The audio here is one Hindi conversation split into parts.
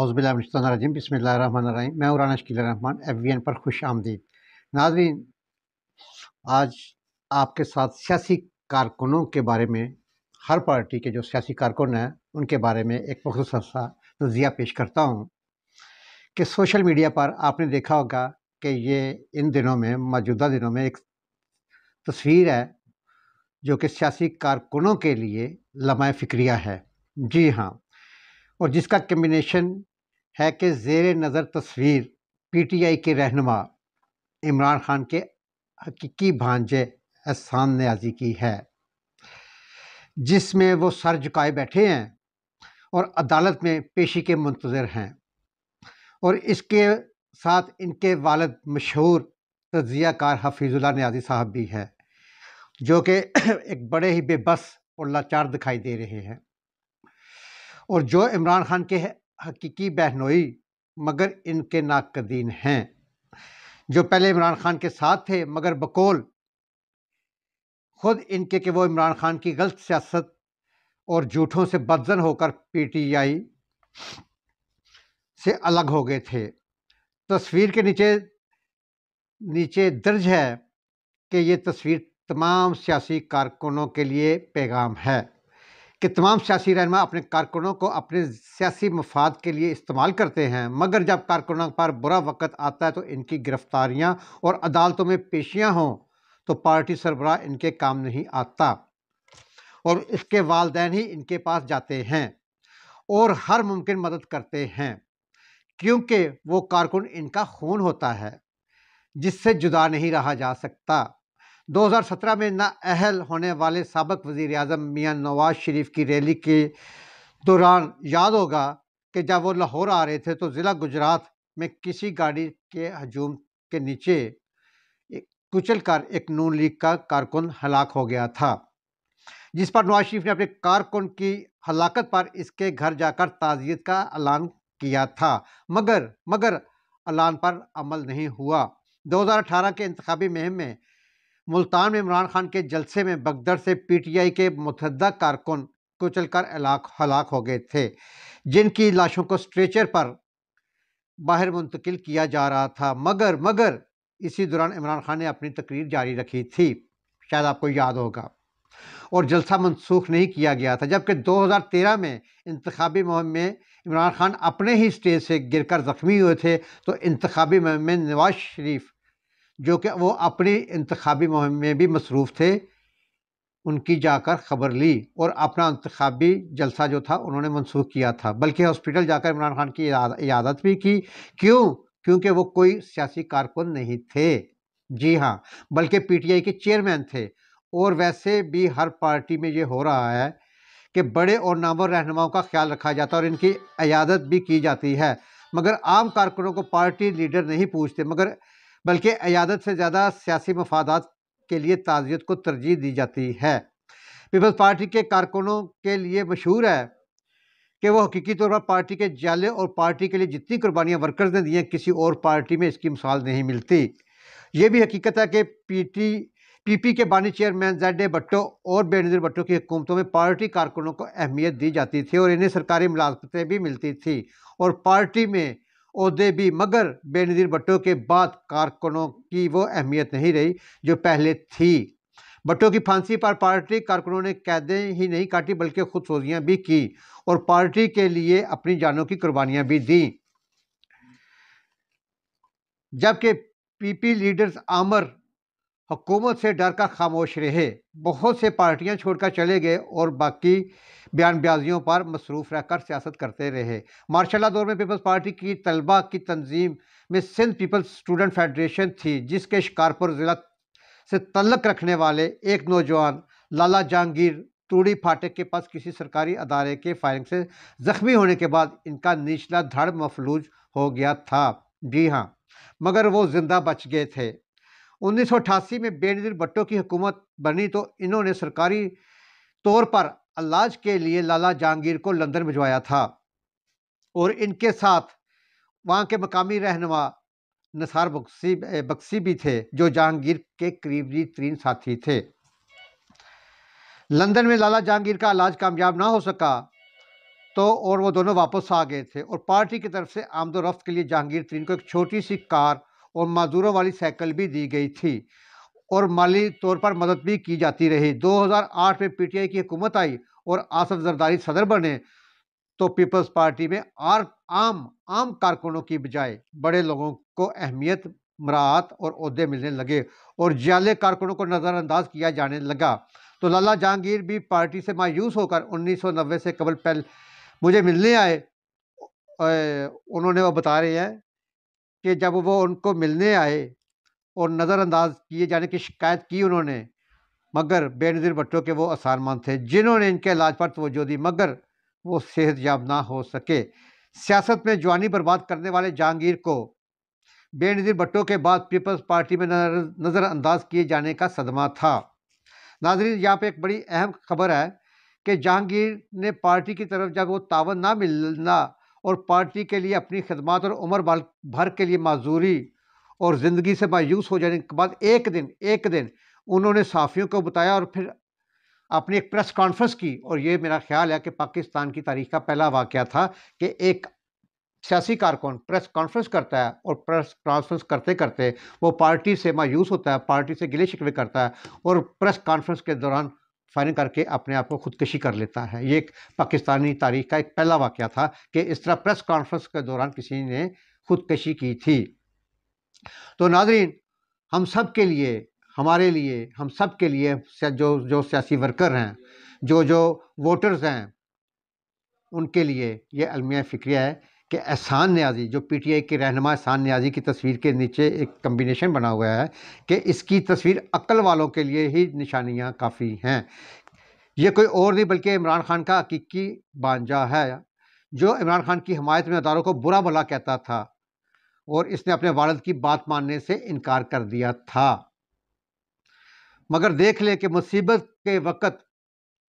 अउज़बिल्लाजीम बसमीम मैं उराना शकील रहमान एफ पर खुश आमदीद नाजरीन आज आपके साथ सियासी कारकुनों के बारे में हर पार्टी के जो सियासी कारकुन हैं उनके बारे में एक मखसूस सा पेश करता हूँ कि सोशल मीडिया पर आपने देखा होगा कि ये इन दिनों में मौजूदा दिनों में एक तस्वीर है जो कि सियासी कारकुनों के लिए लमह फिक्रिया है जी हाँ और जिसका कम्बिनेशन है कि ज़ेर नज़र तस्वीर पी टी आई के रहनमा इमरान खान के हकीकी भांजे एहसान न्याजी की है जिसमें वो सर झुकाए बैठे हैं और अदालत में पेशी के मंतज़र हैं और इसके साथ इनके वालद मशहूर तजिया कार हफीज़ुल्ला न्याजी साहब भी हैं जो कि एक बड़े ही बेबस और लाचार दिखाई दे रहे हैं और जो इमरान खान के हकीकी बहनोई मगर इनके नाकदीन हैं जो पहले इमरान खान के साथ थे मगर बकौल खुद इनके कि वो इमरान खान की गलत सियासत और झूठों से बदजन होकर पीटीआई से अलग हो गए थे तस्वीर के नीचे नीचे दर्ज है कि ये तस्वीर तमाम सियासी कारकुनों के लिए पैगाम है कि तमाम सियासी रहनमा अपने कारकुनों को अपने सियासी मफाद के लिए इस्तेमाल करते हैं मगर जब कारकुनों पर बुरा वक़्त आता है तो इनकी गिरफ़्तारियाँ और अदालतों में पेशियाँ हों तो पार्टी सरबराह इनके काम नहीं आता और इसके वालदेन ही इनके पास जाते हैं और हर मुमकिन मदद करते हैं क्योंकि वो कारकुन इनका खून होता है जिससे जुदा नहीं रहा जा सकता 2017 में नाअहल होने वाले सबक वज़ी अजम मियाँ नवाज शरीफ की रैली के दौरान याद होगा कि जब वो लाहौर आ रहे थे तो ज़िला गुजरात में किसी गाड़ी के हजूम के नीचे कुचल कर एक नून लीग का कारकुन हलाक हो गया था जिस पर नवाज शरीफ ने अपने कारकुन की हलाकत पर इसके घर जाकर ताज़ियत का ऐलान किया था मगर मगर ऐलान पर अमल नहीं हुआ 2018 के इंतबी मुहिम में मुल्तान में इमरान खान के जलसे में बगदर से पीटीआई के मुतहदा कारकुन कुचलकर हलाक हो गए थे जिनकी लाशों को स्ट्रेचर पर बाहर मुंतकिल किया जा रहा था मगर मगर इसी दौरान इमरान खान ने अपनी तकरीर जारी रखी थी शायद आपको याद होगा और जलसा मनसूख नहीं किया गया था जबकि 2013 में इंतबी मुहिम में इमरान खान अपने ही स्टेज से गिरकर ज़ख्मी हुए थे तो इंतबी मुहिम में नवाज शरीफ जो कि वो अपनी इंतबी मुहिम में भी मसरूफ़ थे उनकी जाकर ख़बर ली और अपना इंतबी जलसा जो था उन्होंने मनसूख किया था बल्कि हॉस्पिटल जाकर इमरान खान की इजादत भी की क्यों क्योंकि वो कोई सियासी कारकुन नहीं थे जी हाँ बल्कि पीटीआई के चेयरमैन थे और वैसे भी हर पार्टी में ये हो रहा है कि बड़े और नामवर रहनुमाओं का ख्याल रखा जाता है और इनकी अयादत भी की जाती है मगर आम कारकुनों को पार्टी लीडर नहीं पूछते मगर बल्कि अयादत से ज़्यादा सियासी मफादात के लिए ताज़ियत को तरजीह दी जाती है पीपल्स पार्टी के कारकुनों के लिए मशहूर है कि वह हकीकी तौर पर पार्टी के जाले और पार्टी के लिए जितनी कुर्बानियाँ वर्कर्स ने दी हैं किसी और पार्टी में इसकी मिसाल नहीं मिलती ये भी हकीकत है कि पीटी पीपी के बानी चेयरमैन ए भट्टो और बेनजीर भट्टो की हुकूमतों में पार्टी कारकुनों को अहमियत दी जाती थी और इन्हें सरकारी मुलाजमतें भी मिलती थी और पार्टी में अहदे भी मगर बेनज़ीर भट्टो के बाद कारकुनों की वो अहमियत नहीं रही जो पहले थी भट्टो की फांसी पर पार्टी कारकुनों ने कैदें ही नहीं काटी बल्कि खुद सोजियाँ भी की और पार्टी के लिए अपनी जानों की कुर्बानियाँ भी दी जबकि पीपी लीडर्स आमर हुकूमत से डर कर खामोश रहे बहुत से पार्टियां छोड़कर चले गए और बाकी बयानबाजियों पर मसरूफ़ रहकर सियासत करते रहे मार्शाला दौर में पीपल्स पार्टी की तलबा की तंजीम में सिंध पीपल्स स्टूडेंट फेडरेशन थी जिसके शिकारपुर ज़िला से तल्लक रखने वाले एक नौजवान लाला जहांगीर तूड़ी फाटक के पास किसी सरकारी अदारे के फायरिंग से ज़ख्मी होने के बाद इनका निचला धड़ मफलूज हो गया था जी हाँ मगर वो ज़िंदा बच गए थे 1988 में बेनजीर भट्टो की हुकूमत बनी तो इन्होंने सरकारी तौर पर इलाज के लिए लाला जहांगीर को लंदन भिजवाया था और इनके साथ वहाँ के मकामी रहनमा नसार बक्सी बक्सी भी थे जो जहांगीर के करीबी तरीन साथी थे लंदन में लाला जहांगीर का इलाज कामयाब ना हो सका तो और वो दोनों वापस आ गए थे और पार्टी की तरफ से आमदोरफ्त के लिए जहांगीर तरीन को एक छोटी सी कार और मज़दूरों वाली साइकिल भी दी गई थी और माली तौर पर मदद भी की जाती रही 2008 में पीटीआई की हुकूमत आई और आसफ जरदारी सदर बने तो पीपल्स पार्टी में आर आम आम कारकुनों की बजाय बड़े लोगों को अहमियत मराहत और अहदे मिलने लगे और ज्याले कारकुनों को नज़रअंदाज किया जाने लगा तो लाला जहांगीर भी पार्टी से मायूस होकर 1990 से कबल पहले मुझे मिलने आए उन्होंने वो बता रहे हैं कि जब वो उनको मिलने आए और नज़रअंदाज किए जाने की शिकायत की उन्होंने मगर बेनज़ीर भट्टो के वो मंद थे जिन्होंने इनके इलाज पर तोजो दी मगर वो सेहत याब ना हो सके सियासत में जवानी बर्बाद करने वाले जहांगीर को बेनज़ीर भट्टो के बाद पीपल्स पार्टी में नज़रअंदाज किए जाने का सदमा था नाजरीन यहाँ पर एक बड़ी अहम खबर है कि जहांगीर ने पार्टी की तरफ जब वो तावन ना मिलना और पार्टी के लिए अपनी खदमात और उम्र भर के लिए माजूरी और ज़िंदगी से मायूस हो जाने के बाद एक दिन एक दिन उन्होंने साफ़ियों को बताया और फिर अपनी एक प्रेस कॉन्फ्रेंस की और ये मेरा ख्याल है कि पाकिस्तान की तारीख का पहला वाक़ था कि एक सियासी कारकुन प्रेस कॉन्फ्रेंस करता है और प्रेस कॉन्फ्रेंस करते करते वो पार्टी से मायूस होता है पार्टी से गिले शिकवे करता है और प्रेस कॉन्फ्रेंस के दौरान फ़ायरिंग करके अपने आप को खुदकशी कर लेता है ये एक पाकिस्तानी तारीख का एक पहला वाक़ था कि इस तरह प्रेस कॉन्फ्रेंस के दौरान किसी ने खुदकशी की थी तो नाजरीन हम सब के लिए हमारे लिए हम सब के लिए जो जो सियासी वर्कर हैं जो जो वोटर्स हैं उनके लिए ये अलमिया फ़िक्रिया है कि एहसान न्याजी जो पीटीआई के रहनमा एहसान न्याजी की तस्वीर के नीचे एक कम्बिनेशन बना हुआ है कि इसकी तस्वीर अक्ल वालों के लिए ही निशानियाँ काफ़ी हैं ये कोई और नहीं बल्कि इमरान खान का हकीकी बांजा है जो इमरान खान की हमायत में अदारों को बुरा भला कहता था और इसने अपने वालद की बात मानने से इनकार कर दिया था मगर देख ले कि मुसीबत के वक़्त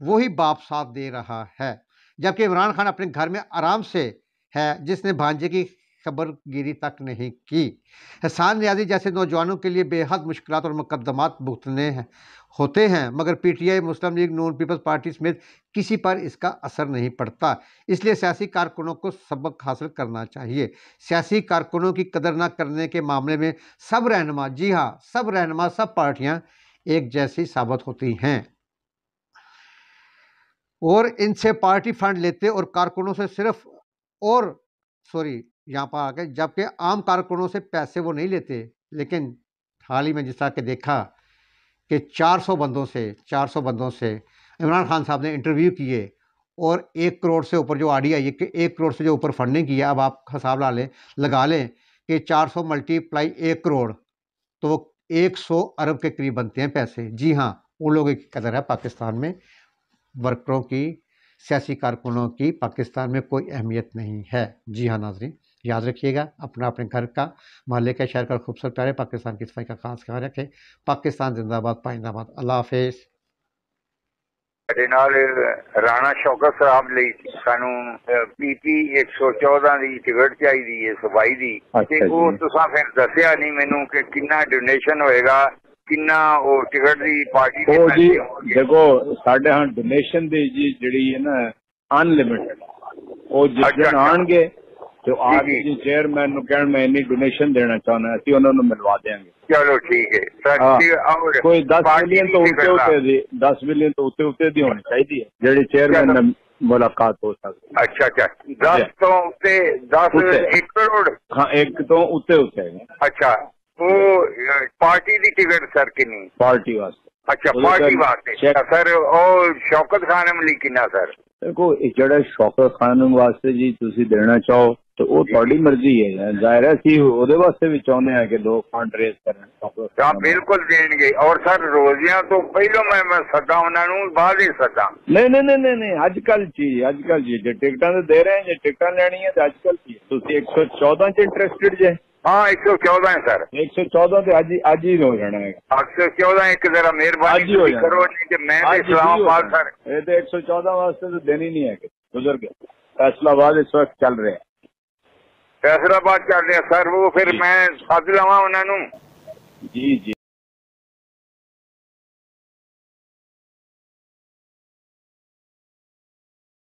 वही बाप साथ दे रहा है जबकि इमरान खान अपने घर में आराम से है जिसने भांजे की खबरगिरी तक नहीं की एहसान रियाजी जैसे नौजवानों के लिए बेहद मुश्किल और मुकदमा भुगतने हैं होते हैं मगर पीटीआई मुस्लिम लीग नून पीपल्स पार्टी समेत किसी पर इसका असर नहीं पड़ता इसलिए सियासी कारकुनों को सबक हासिल करना चाहिए सियासी कारकुनों की कदर ना करने के मामले में सब रहनमा जी हाँ सब रहनमा सब पार्टियाँ एक जैसी साबित होती हैं और इनसे पार्टी फंड लेते और कारकुनों से सिर्फ और सॉरी यहाँ पर आ गए जबकि आम कारकुनों से पैसे वो नहीं लेते लेकिन हाल ही में जिस तरह के देखा कि 400 बंदों से 400 बंदों से इमरान खान साहब ने इंटरव्यू किए और एक करोड़ से ऊपर जो आडी आई कि एक करोड़ से जो ऊपर फंडिंग की है अब आप हिसाब ला लें लगा लें कि 400 मल्टीप्लाई एक करोड़ तो वो 100 अरब के करीब बनते हैं पैसे जी हाँ उन लोगों की कदर है पाकिस्तान में वर्करों की सियासी कारकुनों की पाकिस्तान में कोई अहमियत नहीं है जी हाँ नाजरीन याद रखिएगा अपना अपने घर का मोहल्ले का शहर का खूबसूरत प्यारे पाकिस्तान की सफाई का खास ख्याल रखें पाकिस्तान जिंदाबाद पाइंदाबाद अल्लाह हाफिज राणा शौकत साहब ਸਾਹਿਬ पी पी एक सौ चौदह की टिकट चाहिए सफाई की ਤੇ ਉਹ ਤੁਸੀਂ ਫਿਰ कि ਨਹੀਂ ਮੈਨੂੰ ਕਿ ਕਿੰਨਾ ਉਹ ਟਿਕਟ ਦੀ ਪਾਰਟੀ ਦੇ ਪੈਸੇ ਦੇਖੋ ਸਾਡੇ ਹਾਂ ਡੋਨੇਸ਼ਨ ਦੀ ਜੀ ਜਿਹੜੀ ਹੈ ਨਾ ਅਨਲਿਮਿਟਿਡ ਉਹ ਜਿੱਦਣ ਆਣਗੇ ਤੇ ਆ ਕੇ ਜੀ ਚੇਅਰਮੈਨ ਨੂੰ ਕਹਿਣ ਮੈਂ ਇੰਨੀ ਡੋਨੇਸ਼ਨ ਦੇਣਾ ਚਾਹੁੰਦਾ ਅਸੀਂ ਉਹਨਾਂ ਨੂੰ ਮਿਲਵਾ ਦੇਾਂਗੇ ਚਲੋ ਠੀਕ ਹੈ ਸੱਚੀ ਕੋਈ 10 ਮਿਲੀਅਨ ਤੋਂ ਉੱਤੇ ਉੱਤੇ ਦੀ 10 ਮਿਲੀਅਨ ਤੋਂ ਉੱਤੇ ਉੱਤੇ ਦੀ ਹੋਣੀ ਚਾਹੀਦੀ ਹੈ ਜਿਹੜੇ ਚੇਅਰਮੈਨ ਨਾਲ ਮੁਲਾਕਾਤ ਹੋ ਸਕਦੀ ਅੱਛਾ ਅੱਛਾ 10 ਤੋਂ ਉੱਤੇ 10 1 ਕਰੋੜ ਹਾਂ 1 ਤੋਂ ਉੱਤੇ ਉੱਤੇ ਅੱਛਾ ਉਹ ਪਾਰਟੀ ਦੀ ਟਿਕਟ ਸਰ ਕਿ ਨਹੀਂ ਪਾਰਟੀ ਵਾਸਤੇ ਅੱਛਾ ਪਾਰਟੀ ਵਾਸਤੇ ਸਰ ਉਹ ਸ਼ੌਕਤ ਖਾਨ ਅਮਲੀ ਕਿੰਨਾ ਸਰ ਦੇਖੋ ਜਿਹੜਾ ਸ਼ੌਕਤ ਖਾਨ ਵਾਸਤੇ ਜੀ ਤੁਸੀਂ ਦੇਣਾ ਚਾਹੋ ਤੇ ਉਹ ਤੁਹਾਡੀ ਮਰਜ਼ੀ ਹੈ ਜ਼ਾਹਿਰ ਹੈ ਸੀ ਉਹਦੇ ਵਾਸਤੇ ਵੀ ਚਾਹੁੰਦੇ ਆ ਕਿ ਲੋਕ ਫੰਡ ਰੇਸ ਕਰਨ ਤਾਂ ਬਿਲਕੁਲ ਦੇਣਗੇ ਔਰ ਸਰ ਰੋਜ਼ੀਆਂ ਤੋਂ ਪਹਿਲਾਂ ਮੈਂ ਮੈਂ ਸੱਦਾ ਉਹਨਾਂ ਨੂੰ ਬਾਅਦ ਹੀ ਸੱਦਾ ਨਹੀਂ ਨਹੀਂ ਨਹੀਂ ਨਹੀਂ ਅੱਜ ਕੱਲ ਜੀ ਅੱਜ ਕੱਲ ਜੀ ਜੇ ਟਿਕਟਾਂ ਦੇ ਦੇ ਰਹੇ ਜੇ ਟਿਕਟਾਂ ਲੈਣੀਆਂ ਤੇ ਅੱਜ ਕੱਲ ਤੁਸੀਂ 114 ਚ ਇੰਟਰਸਟਿਡ ਜੇ हाँ एक सौ चौदह है सर एक सौ चौदह तो आज आज ही हो जाना है एक सौ चौदह एक जरा मेहरबानी करो नहीं कि तो मैं इस्लामाबाद सर ये तो एक सौ चौदह वास्ते तो देनी नहीं है गुजर गए फैसलाबाद इस वक्त चल रहे हैं फैसलाबाद चल रहे हैं सर वो फिर मैं सद लवा उन्होंने जी जी